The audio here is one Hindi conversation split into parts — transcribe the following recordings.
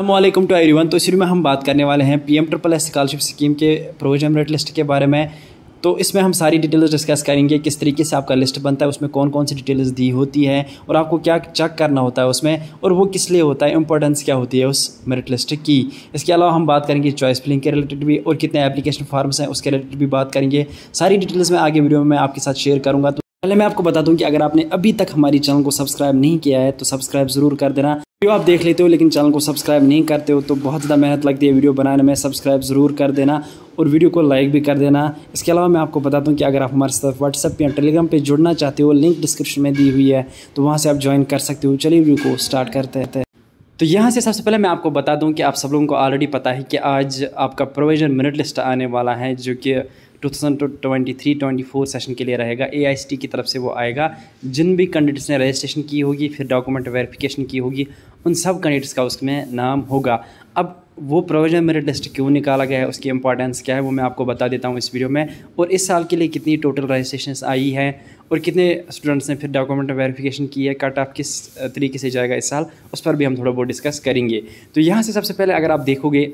अल्लाम टू आई तो इसी में हम बात करने वाले हैं P M triple S scholarship scheme के प्रोविजन रेट लिस्ट के बारे में तो इसमें हम सारी डिटेल्स डिस्कस करेंगे किस तरीके से आपका लिस्ट बनता है उसमें कौन कौन सी डिटेल्स दी होती है और आपको क्या चेक करना होता है उसमें और वो किस लिए होता है इंपॉर्टेंस क्या होती है उस मेरिट लिस्ट की इसके अलावा हम बात करेंगे चॉइस फिलिंग के रिलेटेड भी और कितने एप्लीकेशन फॉर्म्स हैं उसके रिलेटेड भी बात करेंगे सारी डिटेल्स मैं आगे वीडियो में आपके साथ शेयर करूँगा तो पहले मैं आपको बता दूँ कि अगर आपने अभी तक हमारी चैनल को सब्सक्राइब नहीं किया है तो सब्सक्राइब ज़रूर कर देना वीडियो आप देख लेते हो लेकिन चैनल को सब्सक्राइब नहीं करते हो तो बहुत ज़्यादा मेहनत लगती है वीडियो बनाने में सब्सक्राइब ज़रूर कर देना और वीडियो को लाइक भी कर देना इसके अलावा मैं आपको बताता हूँ कि अगर आप हमारे साथ व्हाट्सएप या टेलीग्राम पे जुड़ना चाहते हो लिंक डिस्क्रिप्शन में दी हुई है तो वहाँ से आप ज्वाइन कर सकते हो चलिए वीडियो को स्टार्ट करते हैं तो यहाँ से सबसे पहले मैं आपको बता दूँ कि आप सब लोगों को ऑलरेडी पता है कि आज आपका प्रोविजन मेरिट लिस्ट आने वाला है जो कि 2023-24 सेशन के लिए रहेगा ए की तरफ से वो आएगा जिन भी कैंडिडेट्स ने रजिस्ट्रेशन की होगी फिर डॉक्यूमेंट वेरिफिकेशन की होगी उन सब कैंडिडेट्स का उसमें नाम होगा अब वो प्रोविजन मेरिट लिस्ट क्यों निकाला गया है उसकी इंपॉर्टेंस क्या है वो मैं आपको बता देता हूँ इस वीडियो में और इस साल के लिए कितनी टोटल रजिस्ट्रेशन आई है और कितने स्टूडेंट्स ने फिर डॉक्यूमेंट वेरिफिकेशन की है कट ऑफ किस तरीके से जाएगा इस साल उस पर भी हम थोड़ा बहुत डिस्कस करेंगे तो यहाँ से सबसे पहले अगर आप देखोगे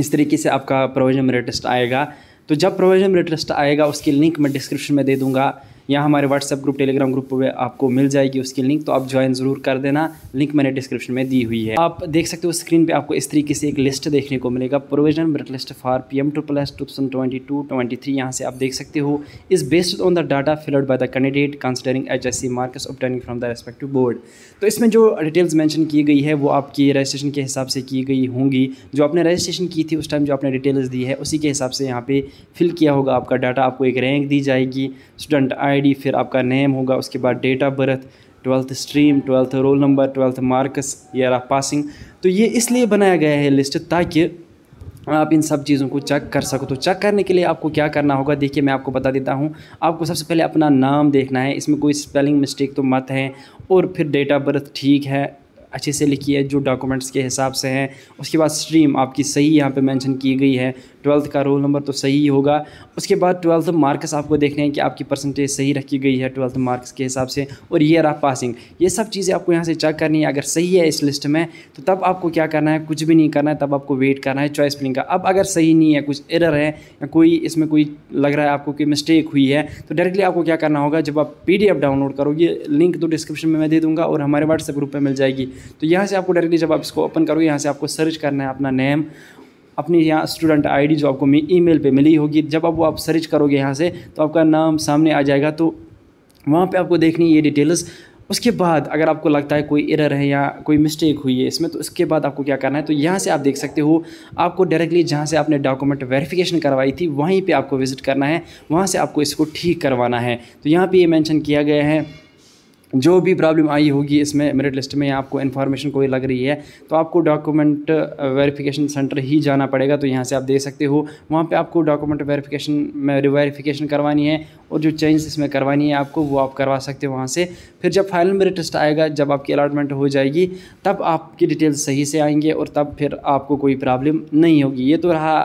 इस तरीके से आपका प्रोविजन मेरिट लिस्ट आएगा तो जब प्रोविजन ब्रेड ट्रस्ट आएगा उसकी लिंक मैं डिस्क्रिप्शन में दे दूँगा या हमारे व्हाट्सएप ग्रुप टेलीग्राम ग्रुप पर आपको मिल जाएगी उसकी लिंक तो आप ज्वाइन ज़रूर कर देना लिंक मैंने डिस्क्रिप्शन में दी हुई है आप देख सकते हो स्क्रीन पर आपको इस तरीके से एक लिस्ट देखने को मिलेगा provision merit list for P M two plus two thousand twenty two twenty three यहाँ से आप देख सकते हो इस based on the data filled by the candidate considering H S C marks obtaining from the respective board तो इसमें जो डिटेल्स मैंशन की गई है वो आपकी रजिस्ट्रेशन के हिसाब से की गई होंगी जो आपने रजिस्ट्रेशन की थी उस टाइम जो आपने डिटेल्स दी है उसी के हिसाब से यहाँ पे फिल किया होगा आपका डाटा आपको एक रैंक दी जाएगी स्टूडेंट आई आईडी फिर आपका नेम होगा उसके बाद date of birth twelfth stream twelfth roll number twelfth marks year of passing तो ये इसलिए बनाया गया है लिस्ट ताकि आप इन सब चीज़ों को चेक कर सको तो चेक करने के लिए आपको क्या करना होगा देखिए मैं आपको बता देता हूँ आपको सबसे पहले अपना नाम देखना है इसमें कोई स्पेलिंग मिस्टेक तो मत है और फिर डेट ऑफ बर्थ ठीक है अच्छे से लिखी है जो डॉक्यूमेंट्स के हिसाब से हैं उसके बाद स्ट्रीम आपकी सही यहाँ पे मेंशन की गई है ट्वेल्थ का रोल नंबर तो सही होगा उसके बाद ट्वेल्थ मार्क्स आपको देखने हैं कि आपकी परसेंटेज सही रखी गई है ट्वेल्थ मार्क्स के हिसाब से और ईयर ऑफ पासिंग ये सब चीज़ें आपको यहाँ से चेक करनी है अगर सही है इस लिस्ट में तो तब आपको क्या करना है कुछ भी नहीं करना है तब आपको वेट करना है चॉइस फिलिंग का अब अगर सही नहीं है कुछ एरर है या कोई इसमें कोई लग रहा है आपको कि मिस्टेक हुई है तो डायरेक्टली आपको क्या करना होगा जब आप पी डाउनलोड करोगे लिंक तो डिस्क्रिप्शन में मैं दे दूँगा और हमारे व्हाट्सएप ग्रुप में मिल जाएगी तो यहाँ से आपको डायरेक्टली जब आप इसको ओपन करोगे यहाँ से आपको सर्च करना है अपना नेम अपनी यहाँ स्टूडेंट आईडी जो आपको ईमेल पे मिली होगी जब आप वो आप सर्च करोगे यहाँ से तो आपका नाम सामने आ जाएगा तो वहाँ पे आपको देखनी ये डिटेल्स उसके बाद अगर आपको लगता है कोई एरर है या कोई मिस्टेक हुई है इसमें तो उसके बाद आपको क्या करना है तो यहाँ से आप देख सकते हो आपको डायरेक्टली जहाँ से आपने डॉक्यूमेंट वेरिफिकेशन करवाई थी वहीं पे आपको विज़िट करना है वहाँ से आपको इसको ठीक करवाना है तो यहाँ पे ये मेंशन किया गया है जो भी प्रॉब्लम आई होगी इसमें मेरिट लिस्ट में आपको इन्फॉर्मेशन कोई लग रही है तो आपको डॉक्यूमेंट वेरिफिकेशन सेंटर ही जाना पड़ेगा तो यहाँ से आप देख सकते हो वहाँ पे आपको डॉक्यूमेंट वेरिफिकेशन में वेरिफिकेशन करवानी है और जो चेंज इसमें करवानी है आपको वो आप करवा सकते हो वहाँ से फिर जब फाइनल मेरिट लिस्ट आएगा जब आपकी अलाटमेंट हो जाएगी तब आपकी डिटेल्स सही से आएंगे और तब फिर आपको कोई प्रॉब्लम नहीं होगी ये तो रहा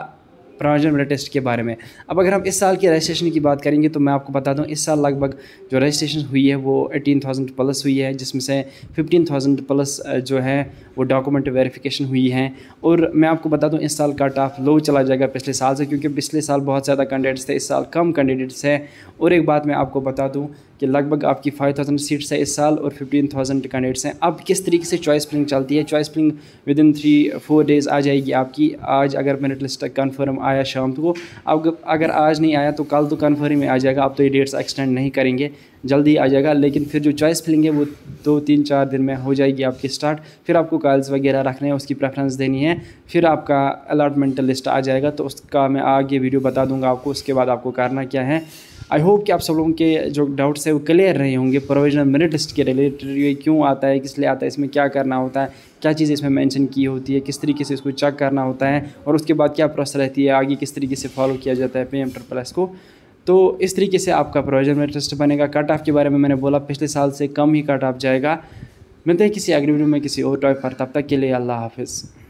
प्रोविजन ब्लड टेस्ट के बारे में अब अगर हम इस साल की रजिस्ट्रेशन की बात करेंगे तो मैं आपको बता दूं इस साल लगभग जो रजिस्ट्रेशन हुई है वो एटीन थाउजेंड प्लस हुई है जिसमें से फिफ्टीन थाउजेंड प्लस जो है वो डॉक्यूमेंट वेरिफिकेशन हुई है और मैं आपको बता दूं इस साल कट ऑफ लो चला जाएगा पिछले साल से क्योंकि पिछले साल बहुत ज़्यादा कैंडिडेट्स थे इस साल कम कैंडिडेट्स हैं और एक बात मैं आपको बता दूँ कि लगभग आपकी 5000 सीट्स है इस साल और 15000 कैंडिडेट्स हैं अब किस तरीके से चॉइस फिलिंग चलती है choice filling within three four days आ जाएगी आपकी आज अगर मेरिट लिस्ट कन्फर्म आया शाम को अब अगर आज नहीं आया तो कल तो कन्फर्म में आ जाएगा अब तो ये डेट्स एक्सटेंड नहीं करेंगे जल्दी आ जाएगा लेकिन फिर जो चॉइस फिलिंग है वो दो तीन चार दिन में हो जाएगी आपकी स्टार्ट फिर आपको कॉल्स वगैरह रखने हैं उसकी प्रेफरेंस देनी है फिर आपका अलाटमेंट लिस्ट आ जाएगा तो उसका मैं आगे वीडियो बता दूंगा आपको उसके बाद आपको करना क्या है आई होप कि आप सब लोगों के जो डाउट्स है वो क्लियर रहे होंगे प्रोविजनल मेरिट लिस्ट के रिलेटेड ये क्यों आता है किस लिए आता है इसमें क्या करना होता है क्या चीज़ इसमें मेंशन की होती है किस तरीके से इसको चेक करना होता है और उसके बाद क्या प्रोसेस रहती है आगे किस तरीके से फॉलो किया जाता है पे एम को तो इस तरीके से आपका प्रोविजन में टेस्ट बनेगा कट ऑफ के बारे में मैंने बोला पिछले साल से कम ही कट ऑफ जाएगा मिलते हैं किसी अगली वीडियो में किसी और टॉपिक पर तब तक के लिए अल्लाह हाफिज़